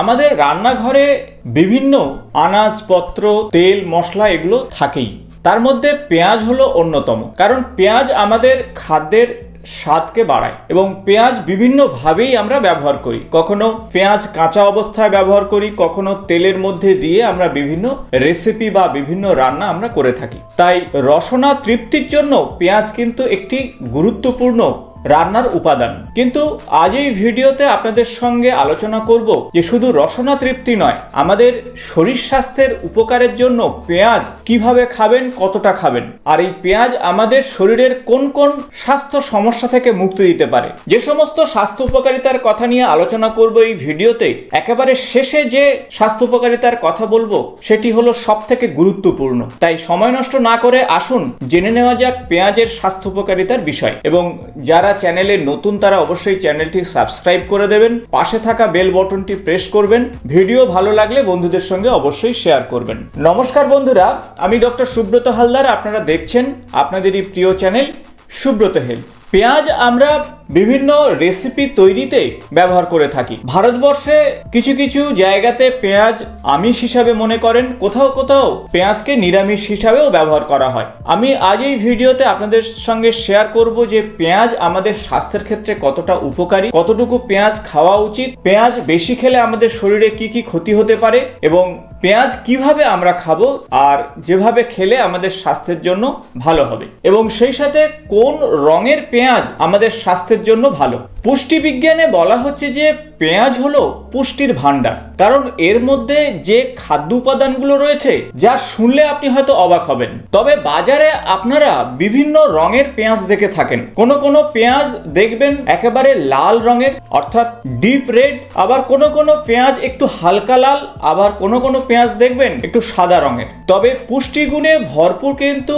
আমাদের রান্নাঘরে বিভিন্ন আনাজপত্র তেল মশলা এগুলো থাকেই তার মধ্যে পেঁয়াজ হলো অন্যতম কারণ পেঁয়াজ আমাদের খাদ্যের স্বাদকে বাড়ায় এবং পেঁয়াজ বিভিন্নভাবেই আমরা ব্যবহার করি কখনো পেঁয়াজ কাঁচা অবস্থায় ব্যবহার করি কখনো তেলের মধ্যে দিয়ে আমরা বিভিন্ন রেসিপি বা বিভিন্ন রান্না আমরা করে থাকি তাই রসনা তৃপ্তির জন্য পেঁয়াজ কিন্তু একটি গুরুত্বপূর্ণ রান্নার উপাদান কিন্তু আজ এই ভিডিওতে আপনাদের সঙ্গে আলোচনা করব যে শুধু রসনা তৃপ্তি নয় আমাদের শরীর স্বাস্থ্যের উপকারের জন্য পেঁয়াজ কিভাবে খাবেন কতটা খাবেন আর এই পেঁয়াজ আমাদের শরীরের কোন কোন স্বাস্থ্য সমস্যা থেকে মুক্তি দিতে পারে যে সমস্ত স্বাস্থ্য উপকারিতার কথা নিয়ে আলোচনা করব এই ভিডিওতে একেবারে শেষে যে স্বাস্থ্য উপকারিতার কথা বলবো সেটি হলো সব থেকে গুরুত্বপূর্ণ তাই সময় নষ্ট না করে আসুন জেনে নেওয়া যাক পেঁয়াজের স্বাস্থ্য উপকারিতার বিষয় এবং যারা চ্যানেলে নতুন তারা অবশ্যই চ্যানেলটি সাবস্ক্রাইব করে দেবেন পাশে থাকা বেল বটনটি প্রেস করবেন ভিডিও ভালো লাগলে বন্ধুদের সঙ্গে অবশ্যই শেয়ার করবেন নমস্কার বন্ধুরা আমি ডক্টর সুব্রত হালদার আপনারা দেখছেন আপনাদেরই প্রিয় চ্যানেল সুব্রত হেল পেঁয়াজ আমরা বিভিন্ন রেসিপি তৈরিতে ব্যবহার করে থাকি ভারতবর্ষে কিছু কিছু জায়গাতে পেঁয়াজ আমিষ হিসাবে মনে করেন কোথাও কোথাও পেঁয়াজকে নিরামিষ হিসাবেও ব্যবহার করা হয় আমি আজ এই ভিডিওতে আপনাদের সঙ্গে শেয়ার করব যে পেঁয়াজ আমাদের স্বাস্থ্যের ক্ষেত্রে কতটা উপকারী কতটুকু পেঁয়াজ খাওয়া উচিত পেঁয়াজ বেশি খেলে আমাদের শরীরে কি কি ক্ষতি হতে পারে এবং পেঁয়াজ কিভাবে আমরা খাব আর যেভাবে খেলে আমাদের স্বাস্থ্যের জন্য ভালো হবে এবং সেই সাথে কোন রঙের পেঁয়াজ আমাদের স্বাস্থ্যের জন্য ভালো পুষ্টিবিজ্ঞানে বলা হচ্ছে যে পেঁয়াজ হলো পুষ্টির ভাণ্ডার কারণ এর মধ্যে যে খাদ্য উপাদানগুলো রয়েছে যা শুনলে আপনি হয়তো অবাক হবেন তবে বাজারে আপনারা বিভিন্ন রঙের পেঁয়াজ দেখে থাকেন কোনো কোনো পেঁয়াজ দেখবেন একেবারে লাল রঙের অর্থাৎ ডিপ রেড আবার কোনো কোনো পেঁয়াজ একটু হালকা লাল আবার কোনো কোনো পেঁয়াজ দেখবেন একটু সাদা রঙের তবে পুষ্টিগুণে ভরপুর কিন্তু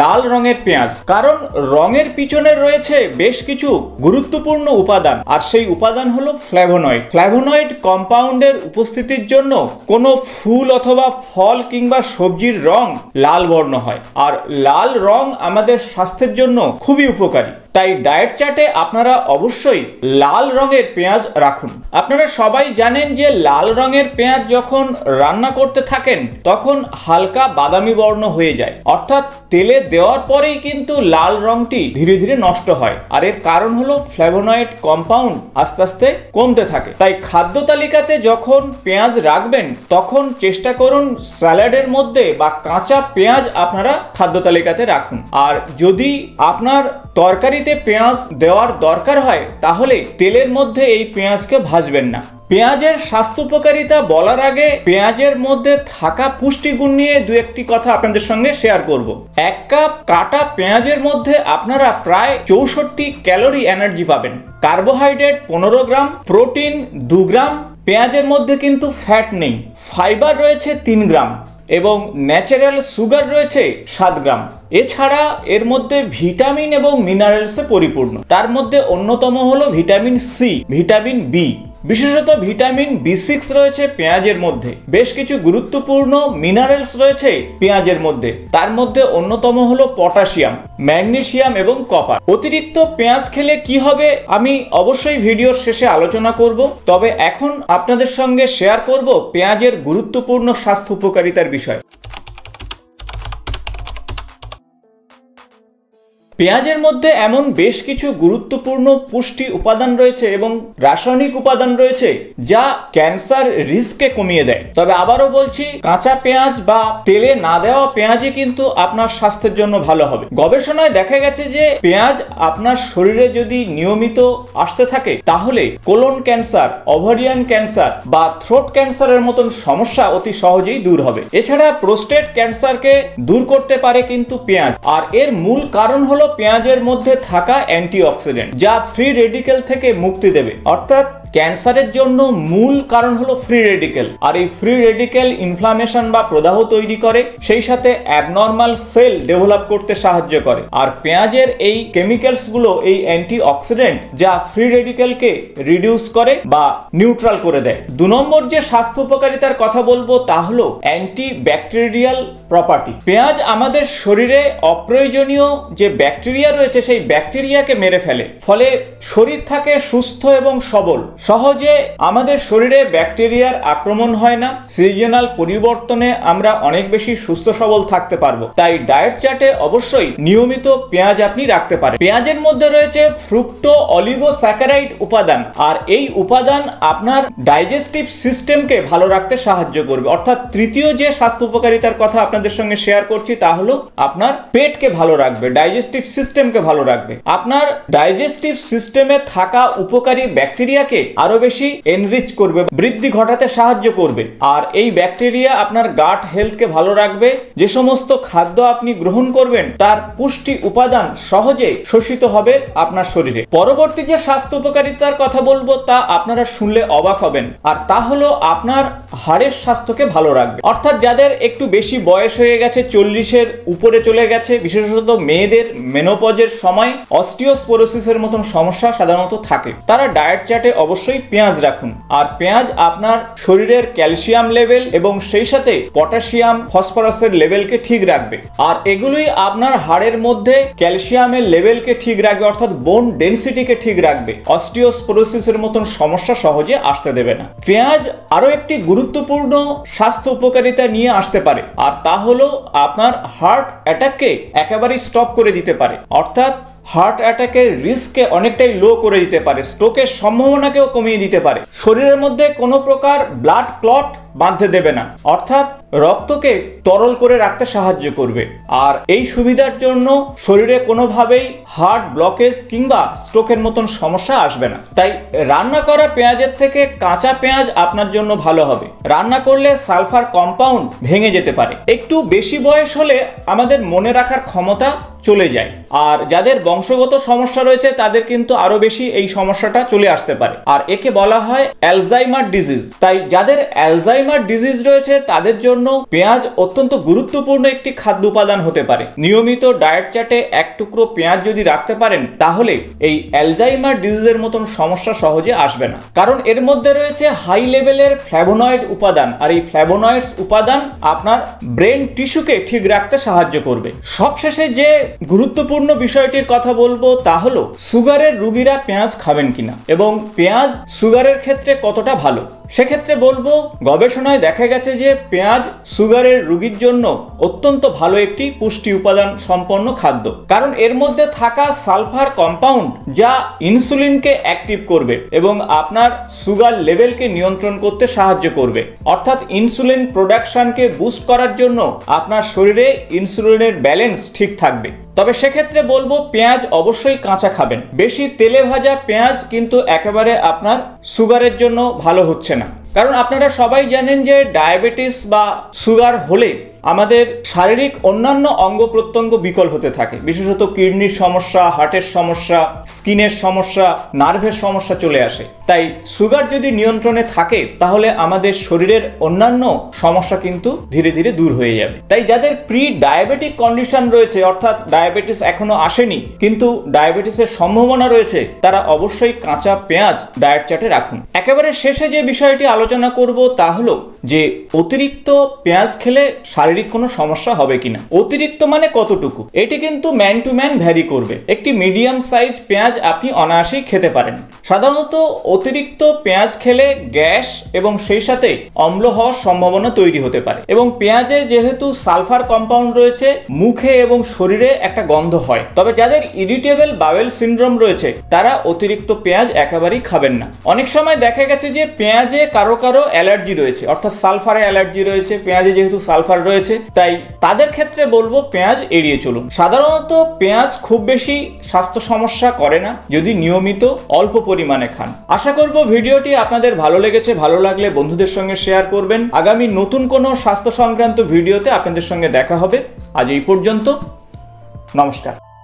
লাল রঙের পেঁয়াজ কারণ রঙের পিছনে রয়েছে বেশ কিছু গুরুত্বপূর্ণ উপাদান আর সেই উপাদান হলো ফ্ল্যাভোনয়েড ফ্ল্যাভোনয়েড কম্পাউন্ডের উপস্থিতির জন্য কোনো ফুল অথবা ফল কিংবা সবজির রং লাল বর্ণ হয় আর লাল রং আমাদের স্বাস্থ্যের জন্য খুবই উপকারী তাই ডায়েট চার্টে আপনারা অবশ্যই লাল রঙের পেঁয়াজ রাখুন আপনারা সবাই জানেন যে লাল রঙের পেঁয়াজ যখন রান্না করতে থাকেন তখন হালকা বাদামি বর্ণ হয়ে যায় অর্থাৎ তেলে দেওয়ার পরেই কিন্তু লাল রংটি ধীরে ধীরে নষ্ট হয় আর এর কারণ হলো ফ্ল্যাভোনয়েড কম্পাউন্ড আস্তে আস্তে কমতে থাকে তাই খাদ্য তালিকাতে যখন পেঁয়াজ রাখবেন তখন চেষ্টা করুন স্যালাডের মধ্যে বা কাঁচা পেঁয়াজ আপনারা খাদ্য তালিকাতে রাখুন আর যদি আপনার তরকারিতে পেঁয়াজ দেওয়ার দরকার হয় তাহলে তেলের মধ্যে এই পেঁয়াজকে ভাজবেন না পেঁয়াজের স্বাস্থ্য উপকারিতা বলার আগে পেঁয়াজের মধ্যে থাকা পুষ্টিগুণ নিয়ে দু একটি কথা আপনাদের সঙ্গে শেয়ার করব এক কাপ কাটা পেঁয়াজের মধ্যে আপনারা প্রায় চৌষট্টি ক্যালোরি এনার্জি পাবেন কার্বোহাইড্রেট পনেরো গ্রাম প্রোটিন দু গ্রাম পেঁয়াজের মধ্যে কিন্তু ফ্যাট নেই ফাইবার রয়েছে তিন গ্রাম এবং ন্যাচারাল সুগার রয়েছে সাত গ্রাম এছাড়া এর মধ্যে ভিটামিন এবং মিনারেলসে পরিপূর্ণ তার মধ্যে অন্যতম হলো ভিটামিন সি ভিটামিন বি বিশেষত ভিটামিন বি সিক্স রয়েছে পেঁয়াজের মধ্যে বেশ কিছু গুরুত্বপূর্ণ মিনারেলস রয়েছে পেঁয়াজের মধ্যে তার মধ্যে অন্যতম হলো পটাশিয়াম ম্যাগনেশিয়াম এবং কপার অতিরিক্ত পেঁয়াজ খেলে কি হবে আমি অবশ্যই ভিডিওর শেষে আলোচনা করব তবে এখন আপনাদের সঙ্গে শেয়ার করব পেঁয়াজের গুরুত্বপূর্ণ স্বাস্থ্য উপকারিতার বিষয় পেঁয়াজের মধ্যে এমন বেশ কিছু গুরুত্বপূর্ণ পুষ্টি উপাদান রয়েছে এবং রাসায়নিক উপাদান রয়েছে যা ক্যান্সার রিস্ককে কমিয়ে দেয় তবে আবারও বলছি কাঁচা পেঁয়াজ বা তেলে না দেওয়া পেঁয়াজই কিন্তু আপনার স্বাস্থ্যের জন্য ভালো হবে গবেষণায় দেখা গেছে যে পেঁয়াজ আপনার শরীরে যদি নিয়মিত আসতে থাকে তাহলে কোলন ক্যান্সার ওভারিয়ান ক্যান্সার বা থ্রোট ক্যান্সারের মতন সমস্যা অতি সহজেই দূর হবে এছাড়া প্রোস্টেট ক্যান্সারকে দূর করতে পারে কিন্তু পেঁয়াজ আর এর মূল কারণ হলো পেঁয়াজের মধ্যে থাকা অ্যান্টিঅক্সিডেন্ট যা ফ্রি রেডিকেল থেকে মুক্তি দেবে অর্থাৎ ক্যান্সারের জন্য মূল কারণ হলো ফ্রি রেডিকেল আর এই ফ্রি রেডিকেল ইনফ্লামেশন বা প্রদাহ তৈরি করে সেই সাথে অ্যাবনর্মাল সেল ডেভেলপ করতে সাহায্য করে আর পেঁয়াজের এই কেমিক্যালসগুলো এই অ্যান্টি অক্সিডেন্ট যা ফ্রি রেডিকেলকে রিডিউস করে বা নিউট্রাল করে দেয় দু নম্বর যে স্বাস্থ্য উপকারিতার কথা বলবো তা হলো অ্যান্টি ব্যাকটেরিয়াল প্রপার্টি পেঁয়াজ আমাদের শরীরে অপ্রয়োজনীয় যে ব্যাকটেরিয়া রয়েছে সেই ব্যাকটেরিয়াকে মেরে ফেলে ফলে শরীর থাকে সুস্থ এবং সবল সহজে আমাদের শরীরে ব্যাকটেরিয়ার আক্রমণ হয় না সিজনাল পরিবর্তনে আমরা অনেক বেশি সুস্থ সবল থাকতে পারবো তাই ডায়েট চার্টে অবশ্যই নিয়মিত পেঁয়াজ আপনি রাখতে পারেন পেঁয়াজের মধ্যে রয়েছে ফ্রুক্টো স্যাকারাইট উপাদান আর এই উপাদান আপনার ডাইজেস্টিভ সিস্টেমকে ভালো রাখতে সাহায্য করবে অর্থাৎ তৃতীয় যে স্বাস্থ্য উপকারিতার কথা আপনাদের সঙ্গে শেয়ার করছি তা হলো আপনার পেটকে ভালো রাখবে ডাইজেস্টিভ সিস্টেমকে ভালো রাখবে আপনার ডাইজেস্টিভ সিস্টেমে থাকা উপকারী ব্যাকটেরিয়াকে আরো বেশি এনরিচ করবে বৃদ্ধি ঘটাতে সাহায্য করবে আর এই ব্যাকটেরিয়া আপনার গাট হেলথকে ভালো রাখবে যে সমস্ত খাদ্য আপনি গ্রহণ করবেন তার পুষ্টি উপাদান সহজে শোষিত হবে আপনার শরীরে পরবর্তী যে স্বাস্থ্য উপকারিতার কথা বলবো তা আপনারা শুনলে অবাক হবেন আর তা হলো আপনার হাড়ের স্বাস্থ্যকে ভালো রাখবে অর্থাৎ যাদের একটু বেশি বয়স হয়ে গেছে চল্লিশের উপরে চলে গেছে বিশেষত মেয়েদের মেনোপজের সময় অস্টিওস্পোরোসিসের মতন সমস্যা সাধারণত থাকে তারা ডায়েট চার্টে অবশ্যই অবশ্যই পেঁয়াজ রাখুন আর পেঁয়াজ আপনার শরীরের ক্যালসিয়াম লেভেল এবং সেই সাথে পটাশিয়াম ফসফরাসের লেভেলকে ঠিক রাখবে আর এগুলোই আপনার হাড়ের মধ্যে ক্যালসিয়ামের লেভেলকে ঠিক রাখবে অর্থাৎ বোন ডেন্সিটিকে ঠিক রাখবে অস্টিওস্পোরোসিসের মতন সমস্যা সহজে আসতে দেবে না পেঁয়াজ আরও একটি গুরুত্বপূর্ণ স্বাস্থ্য উপকারিতা নিয়ে আসতে পারে আর তা হলো আপনার হার্ট অ্যাটাককে একেবারেই স্টপ করে দিতে পারে অর্থাৎ হার্ট অ্যাটাকের রিস্ককে অনেকটাই লো করে দিতে পারে স্ট্রোকের সম্ভাবনাকেও কমিয়ে দিতে পারে শরীরের মধ্যে কোনো প্রকার ব্লাড ক্লট বাঁধতে দেবে না অর্থাৎ রক্তকে তরল করে রাখতে সাহায্য করবে আর এই সুবিধার জন্য শরীরে কোনোভাবেই হার্ট ব্লকেজ কিংবা স্ট্রোকের মতন সমস্যা আসবে না তাই রান্না করা পেঁয়াজের থেকে কাঁচা পেঁয়াজ আপনার জন্য ভালো হবে রান্না করলে সালফার কম্পাউন্ড ভেঙে যেতে পারে একটু বেশি বয়স হলে আমাদের মনে রাখার ক্ষমতা চলে যায় আর যাদের বংশগত সমস্যা রয়েছে তাদের কিন্তু আরো বেশি এই সমস্যাটা চলে আসতে পারে আর একে বলা হয় অ্যালজাইমার ডিজিজ তাই যাদের অ্যালজাইম আলজাইমার ডিজিজ রয়েছে তাদের জন্য পেঁয়াজ অত্যন্ত গুরুত্বপূর্ণ একটি খাদ্য উপাদান হতে পারে নিয়মিত ডায়েট চাটে এক টুকরো পেঁয়াজ যদি রাখতে পারেন তাহলে এই অ্যালজাইমার ডিজিজের মতন সমস্যা সহজে আসবে না কারণ এর মধ্যে রয়েছে হাই লেভেলের ফ্ল্যাভোনয়েড উপাদান আর এই ফ্ল্যাভোনয়েডস উপাদান আপনার ব্রেন টিস্যুকে ঠিক রাখতে সাহায্য করবে সবশেষে যে গুরুত্বপূর্ণ বিষয়টির কথা বলবো তা হলো সুগারের রুগীরা পেঁয়াজ খাবেন কিনা এবং পেঁয়াজ সুগারের ক্ষেত্রে কতটা ভালো সেক্ষেত্রে বলবো গবেষণায় দেখা গেছে যে পেঁয়াজ সুগারের রুগীর জন্য অত্যন্ত ভালো একটি পুষ্টি উপাদান সম্পন্ন খাদ্য কারণ এর মধ্যে থাকা সালফার কম্পাউন্ড যা ইনসুলিনকে অ্যাক্টিভ করবে এবং আপনার সুগার লেভেলকে নিয়ন্ত্রণ করতে সাহায্য করবে অর্থাৎ ইনসুলিন প্রোডাকশনকে বুস্ট করার জন্য আপনার শরীরে ইনসুলিনের ব্যালেন্স ঠিক থাকবে তবে সেক্ষেত্রে বলবো পেঁয়াজ অবশ্যই কাঁচা খাবেন বেশি তেলে ভাজা পেঁয়াজ কিন্তু একেবারে আপনার সুগারের জন্য ভালো হচ্ছে না কারণ আপনারা সবাই জানেন যে ডায়াবেটিস বা সুগার হলে আমাদের শারীরিক অন্যান্য অঙ্গ প্রত্যঙ্গ বিকল হতে থাকে বিশেষত কিডনির সমস্যা হার্টের সমস্যা স্কিনের সমস্যা নার্ভের সমস্যা চলে আসে তাই সুগার যদি নিয়ন্ত্রণে থাকে তাহলে আমাদের শরীরের অন্যান্য সমস্যা কিন্তু ধীরে ধীরে দূর হয়ে যাবে তাই যাদের প্রি ডায়াবেটিক কন্ডিশন রয়েছে অর্থাৎ ডায়াবেটিস এখনো আসেনি কিন্তু ডায়াবেটিসের সম্ভাবনা রয়েছে তারা অবশ্যই কাঁচা পেঁয়াজ ডায়েট চার্টে রাখুন একেবারে শেষে যে বিষয়টি আলোচনা করব তা হলো যে অতিরিক্ত পেঁয়াজ খেলে শারীরিক কোনো সমস্যা হবে কিনা অতিরিক্ত মানে কতটুকু এটি কিন্তু ম্যান টু ম্যান ভ্যারি করবে একটি মিডিয়াম সাইজ পেঁয়াজ আপনি অনায়াসেই খেতে পারেন সাধারণত অতিরিক্ত পেঁয়াজ খেলে গ্যাস এবং সেই সাথে অম্ল হওয়ার সম্ভাবনা তৈরি হতে পারে এবং পেঁয়াজে যেহেতু সালফার কম্পাউন্ড রয়েছে মুখে এবং শরীরে একটা গন্ধ হয় তবে যাদের ইরিটেবল বাওয়েল সিন্ড্রোম রয়েছে তারা অতিরিক্ত পেঁয়াজ একেবারেই খাবেন না অনেক সময় দেখা গেছে যে পেঁয়াজে কারো কারো অ্যালার্জি রয়েছে অর্থাৎ সালফারে অ্যালার্জি রয়েছে পেঁয়াজে যেহেতু সালফার রয়েছে তাই তাদের ক্ষেত্রে বলবো পেঁয়াজ এড়িয়ে চলুন সাধারণত পেঁয়াজ খুব বেশি স্বাস্থ্য সমস্যা করে না যদি নিয়মিত অল্প পরিমাণে খান আশা করব ভিডিওটি আপনাদের ভালো লেগেছে ভালো লাগলে বন্ধুদের সঙ্গে শেয়ার করবেন আগামী নতুন কোনো স্বাস্থ্য সংক্রান্ত ভিডিওতে আপনাদের সঙ্গে দেখা হবে আজ এই পর্যন্ত নমস্কার